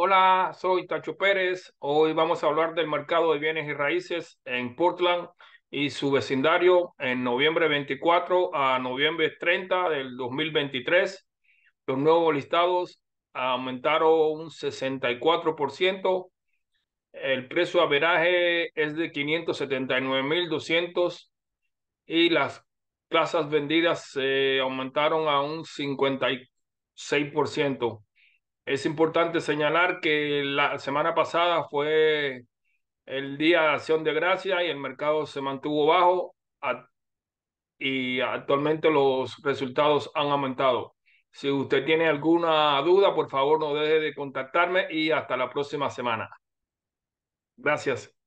Hola, soy Tacho Pérez. Hoy vamos a hablar del mercado de bienes y raíces en Portland y su vecindario en noviembre 24 a noviembre 30 del 2023. Los nuevos listados aumentaron un 64%. El precio a veraje es de 579.200 y las plazas vendidas se aumentaron a un 56%. Es importante señalar que la semana pasada fue el día de acción de gracia y el mercado se mantuvo bajo y actualmente los resultados han aumentado. Si usted tiene alguna duda, por favor no deje de contactarme y hasta la próxima semana. Gracias.